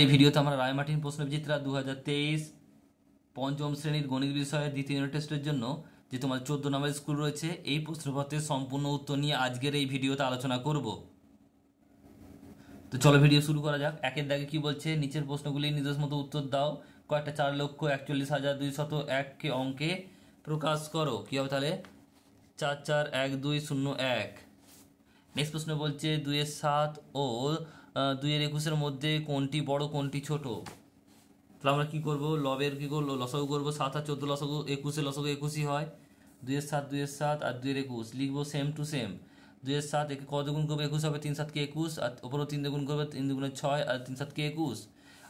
এই ভিডিওতে আমরা রায়মাটিন প্রশ্নবিচিত্রা দু হাজার তেইশ পঞ্চম শ্রেণীর গণিত বিষয়ে দ্বিতীয় ইউনিট টেস্টের জন্য যে তোমার চোদ্দ নম্বর স্কুল রয়েছে এই প্রশ্নপত্রের সম্পূর্ণ উত্তর নিয়ে আজকের এই ভিডিওতে আলোচনা করব তো চলো ভিডিও শুরু করা যাক একের দাগে কি বলছে নিচের প্রশ্নগুলি নিজের মতো উত্তর দাও কয়েকটা চার লক্ষ একচল্লিশ হাজার দুই শত এককে অঙ্কে প্রকাশ করো কী হবে তাহলে চার চার এক দুই শূন্য এক নেক্সট প্রশ্ন বলছে দুয়ের সাত ও দুইয়ের একুশের মধ্যে কোনটি বড় কোনটি ছোট তাহলে আমরা কী করবো লবের কী করবো লসাগু করবো সাত আর চোদ্দো লসাগু একুশে লসাগু একুশই হয় দুইয়ের সাত দুইয়ের সাত আর দুইয়ের একুশ লিখবো সেম টু সেম দুইয়ের সাত একে কত গুণ করবে একুশ হবে তিন সাতকে একুশ আর ওপরও তিন দুগুণ করবে তিন দুগুণে ছয় আর তিন সাতকে একুশ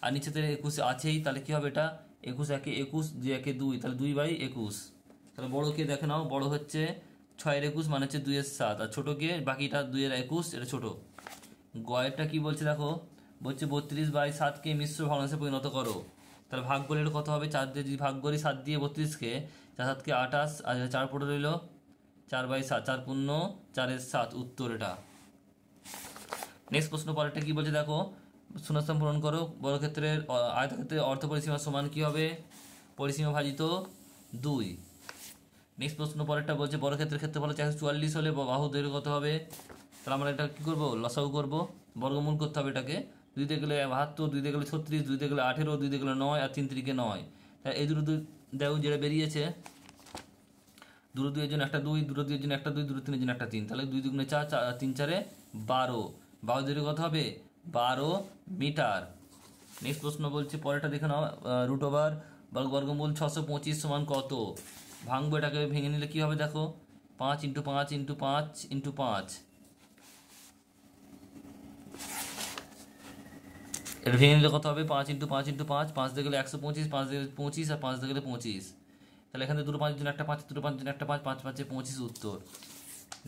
আর নিচে তো একুশ আছেই তাহলে কী হবে এটা একুশ একে একুশ দুই একে দুই তাহলে দুই বাই একুশ তাহলে বড়োকে দেখে নাও বড়ো হচ্ছে ছয়ের একুশ মানে হচ্ছে দুইয়ের সাত আর ছোটোকে বাকিটা দুইয়ের একুশ এটা ছোটো গয়েরটা কি বলছে দেখো বলছে বত্রিশ বাই সাতকে মিশ্র ভগ্নাংশে পরিণত করো তাহলে ভাগ করে কত হবে চার দিয়ে যদি ভাগ করি সাত দিয়ে বত্রিশকে চার সাতকে আঠাশ আর চার পড়ে রইল চার বাই সাত চার পূর্ণ চারের সাত উত্তর এটা নেক্সট প্রশ্ন পরেরটা কি বলছে দেখো শূন্যস্থান পূরণ করো বর্গক্ষেত্রের আয়তক্ষেত্রের অর্থ পরিসীমা সমান কি হবে পরিসীমা ভাজিত দুই নেক্সট প্রশ্ন পরেরটা বলছে বর্গক্ষেত্রের বলো চারশো চুয়াল্লিশ হলে বাহু দৈর্ঘ্য কত হবে তাহলে আমরা এটা কী করবো লসাউ করবো বর্গমূল করতে হবে এটাকে দুইতে গেলে বাহাত্তর দুই গেলে ছত্রিশ দুইতে গেলে আঠেরো দুই গেলে নয় আর তিন তিরিকে নয় তাই এই দুটো দেখো যেটা বেরিয়েছে দুটো দুইয়ের জন্য একটা দুই দুটো দুইয়ের জন্য একটা দুই দুটো তিনের জন্য একটা তিন তাহলে দুই দুগুণে চার চার তিন চারে বারো বারো দূরে কত হবে বারো মিটার নেক্সট প্রশ্ন বলছি পরেরটা দেখে নাও রুট ওভার বর্গমূল ছশো পঁচিশ সমান কত ভাঙবো এটাকে ভেঙে নিলে কী হবে দেখো পাঁচ ইন্টু পাঁচ ইন্টু পাঁচ ইন্টু পাঁচ এটা ভেঙে নিলে কত হবে পাঁচ ইন্টু পাঁচ ইন্টু পাঁচ পাঁচ দিয়ে গেলে একশো পঁচিশ পাঁচ দিয়ে পঁচিশ আর পাঁচ দিয়ে গেলে পঁচিশ তাহলে এখানে দুটো পাঁচ দিন একটা পাঁচ দুটো পাঁচ দিন একটা পাঁচ পাঁচ পাঁচে পঁচিশ উত্তর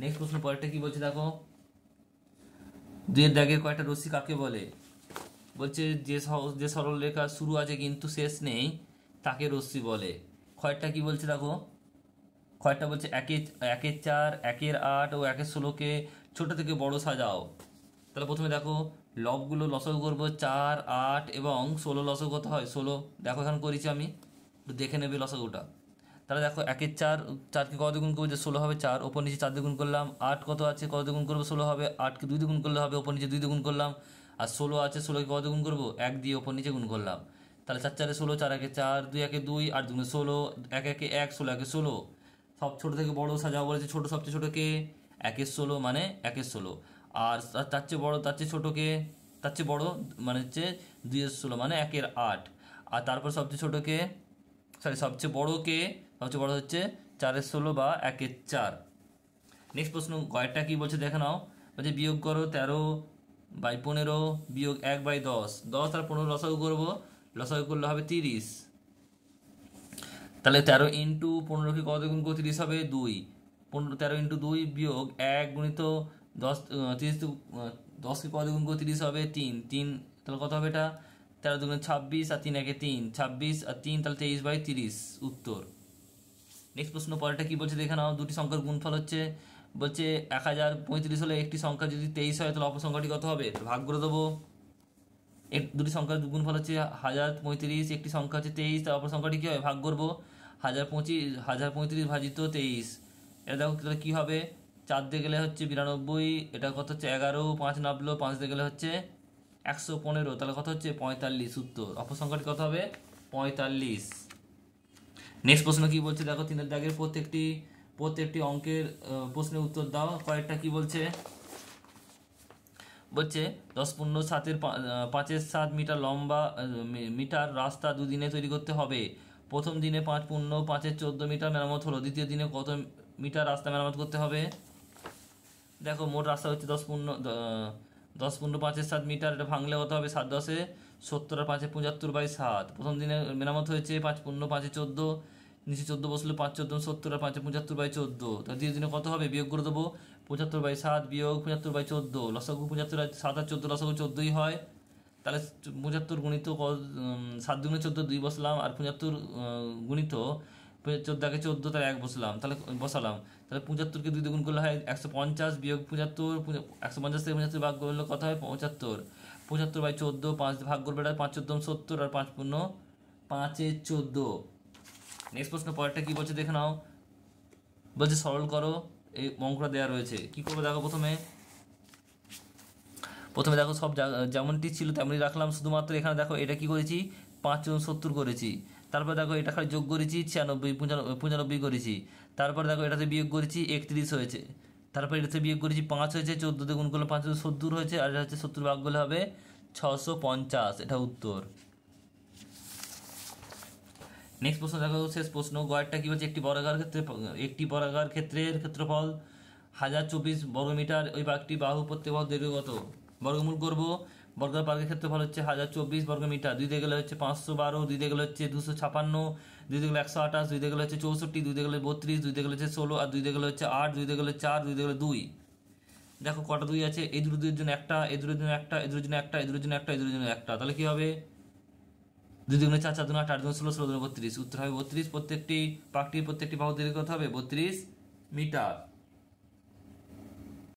নেক্সট প্রশ্ন পরেরটা কি বলছে দেখো দুয়ের দাগের কয়েকটা রশ্মি কাকে বলে বলছে যে যে সরল রেখা শুরু আছে কিন্তু শেষ নেই তাকে রশ্মি বলে কয়েকটা কি বলছে দেখো কয়েকটা বলছে একে একের চার একের আট ও একের ষোলোকে ছোটো থেকে বড় সাজাও তাহলে প্রথমে দেখো লবগুলো লসও করবো চার আট এবং ষোলো লসও কত হয় ষোলো দেখো এখন করেছি আমি দেখে নেবে লসগোটা তাহলে দেখো একের চার চারকে কত দ্বিগুণ করবো যে ষোলো হবে চার ওপর নিচে চার দ্বিগুণ করলাম আট কত আছে কত দ্বিগুণ করবো ষোলো হবে আটকে দুই দ্বিগুণ করলে হবে ওপর নিচে দুই দ্বিগুণ করলাম আর ষোলো আছে ষোলোকে কত দ্বিগুণ করবো এক দিয়ে ওপর নিচে গুণ করলাম তাহলে চার চারে ষোলো চার একে চার দুই একে দুই আট দুগুণে ষোলো এক একে এক ষোলো একে ষোলো সব ছোটো থেকে বড় সাজাও বলেছে ছোটো সবচেয়ে ছোটোকে একের ষোলো মানে একের ষোলো আর তার চেয়ে বড়ো তার চেয়ে ছোটোকে তার চেয়ে বড়ো মানে হচ্ছে দুই ষোলো মানে একের আট আর তারপর সবচেয়ে ছোটোকে সরি সবচেয়ে বড়োকে সবচেয়ে বড়ো হচ্ছে চারের ষোলো বা একের চার নেক্সট প্রশ্ন কয়েকটা কী বলছে দেখে নাও বলছে বিয়োগ করো তেরো বাই পনেরো বিয়োগ এক বাই দশ দশ আর পনেরো লসাগু করবো লসাগু করলে হবে তিরিশ তাহলে তেরো ইন্টু পনেরোকে কত গুণ করো তিরিশ হবে দুই পনেরো তেরো ইন্টু দুই বিয়োগ এক গুণিত দশ তিরিশ দশকে কত গুণ করে তিরিশ হবে তিন তিন তাহলে কত হবে এটা তেরো দুগুণ ছাব্বিশ আর তিন একে তিন ছাব্বিশ আর তিন তাহলে তেইশ বাই তিরিশ উত্তর নেক্সট প্রশ্ন পরেরটা কী বলছে দেখে নাও দুটি সংখ্যার গুণফল হচ্ছে বলছে এক হাজার পঁয়ত্রিশ হলে একটি সংখ্যা যদি তেইশ হয় তাহলে অপসংখ্যাটি কত হবে ভাগ করে দেবো এক দুটি সংখ্যার গুণফল হচ্ছে হাজার পঁয়ত্রিশ একটি সংখ্যা হচ্ছে তেইশ তার অপসংখ্যাটি কী হবে ভাগ করবো হাজার পঁচিশ হাজার পঁয়ত্রিশ ভাজিত তেইশ এটা দেখো তাহলে কী হবে চার দিয়ে গেলে হচ্ছে বিরানব্বই এটা কত হচ্ছে এগারো পাঁচ নাবলো পাঁচ দিয়ে গেলে হচ্ছে একশো পনেরো তাহলে কত হচ্ছে পঁয়তাল্লিশ উত্তর অপসংখ্যাটি কত হবে পঁয়তাল্লিশ নেক্সট প্রশ্ন কি বলছে দেখো তিনের দাগের প্রত্যেকটি প্রত্যেকটি অঙ্কের প্রশ্নের উত্তর দাও কয়েকটা কি বলছে বলছে দশ পূর্ণ সাতের পাঁচের সাত মিটার লম্বা মিটার রাস্তা দুদিনে তৈরি করতে হবে প্রথম দিনে পাঁচ পূর্ণ পাঁচের চোদ্দো মিটার মেরামত হলো দ্বিতীয় দিনে কত মিটার রাস্তা মেরামত করতে হবে দেখো মোট রাস্তা হচ্ছে দশ পূর্ণ দশ পূর্ণ পাঁচের সাত মিটার এটা ভাঙলে কত হবে সাত দশে সত্তর আর পাঁচে পঁচাত্তর বাই সাত প্রথম দিনে মেরামত হয়েছে পাঁচ পূর্ণ পাঁচে চোদ্দো নিচে চোদ্দো বসলে পাঁচ চোদ্দো সত্তর আর পাঁচে পঁচাত্তর বাই চোদ্দো তা দিয়ে দিনে কত হবে বিয়োগ করে দেবো পঁচাত্তর বাই সাত বিয়োগ পঁচাত্তর বাই চোদ্দো লসাগু পঁচাত্তর সাত আর চোদ্দো লসাগু চোদ্দোই হয় তাহলে পঁচাত্তর গুণিত সাত দুগুণে চোদ্দো দুই বসলাম আর পঁচাত্তর গুণিত চোদ্দাকে চোদ্দ তার এক বসলাম তাহলে বসালাম তাহলে পঁচাত্তরকে দুই দুগুণ করলে হয় একশো পঞ্চাশ বিয়োগ পঁচাত্তর একশো পঞ্চাশ থেকে পঁচাত্তর ভাগ করলে কত হয় পঁচাত্তর পঁচাত্তর বাই চোদ্দ পাঁচ ভাগ করবে এটা পাঁচ চোদ্দ সত্তর আর পাঁচ পূর্ণ পাঁচে চোদ্দো নেক্সট প্রশ্ন পরেরটা কী বলছে দেখে নাও বলছে সরল করো এই অঙ্কটা দেওয়া রয়েছে কী করবো দেখো প্রথমে প্রথমে দেখো সব যেমনটি ছিল তেমনই রাখলাম শুধুমাত্র এখানে দেখো এটা কী করেছি পাঁচ সত্তর করেছি তারপর দেখো এটা খালি যোগ করেছি ছিয়ানব্বই পঁচানব্বই করেছি তারপর দেখো এটাতে বিয়োগ করেছি একত্রিশ হয়েছে তারপর এটাতে বিয়োগ করেছি পাঁচ হয়েছে চোদ্দোতে গুণ করলে পাঁচ সত্তর হয়েছে আর এটা হচ্ছে সত্তর ভাগ করলে হবে ছশো পঞ্চাশ এটা উত্তর নেক্সট প্রশ্ন দেখো শেষ প্রশ্ন গয়েরটা কী বলছে একটি বর্গাকার ক্ষেত্রে একটি বর্গাকার ক্ষেত্রের ক্ষেত্রফল হাজার চব্বিশ বর্গমিটার ওই বাঘটি বাহু প্রত্যেক বাহু দৈর্ঘ্য কত বর্গমূল করবো বর্গার পার্কের ক্ষেত্রফল হচ্ছে হাজার চব্বিশ বর্গ মিটার দুই দিকে গেলে হচ্ছে পাঁচশো বারো দুই দিকে গেলে হচ্ছে দুশো ছাপান্ন দুই দিকে গেলে একশো আঠাশ দুই দিকে গেলে হচ্ছে চৌষট্টি দুই দিকে গেলে বত্রিশ দুই দিকে গেলে হচ্ছে ষোলো আর দুই দিকে গেলে হচ্ছে আট দুই দিকে গেলে চার দুই দিকে গেলে দুই দেখো কটা দুই আছে এই দুটো দুইয়ের জন্য একটা এই দুটোর জন্য একটা এই দুটোর জন্য একটা এই দুটোর জন্য একটা এই দুটোর জন্য একটা তাহলে কী হবে দুই দুগুণে চার চার দুগুণ আট আট দুগুণ ষোলো ষোলো দুগুণ বত্রিশ উত্তর হবে বত্রিশ প্রত্যেকটি পাকটির প্রত্যেকটি বাহু দীর্ঘ হবে বত্রিশ মিটার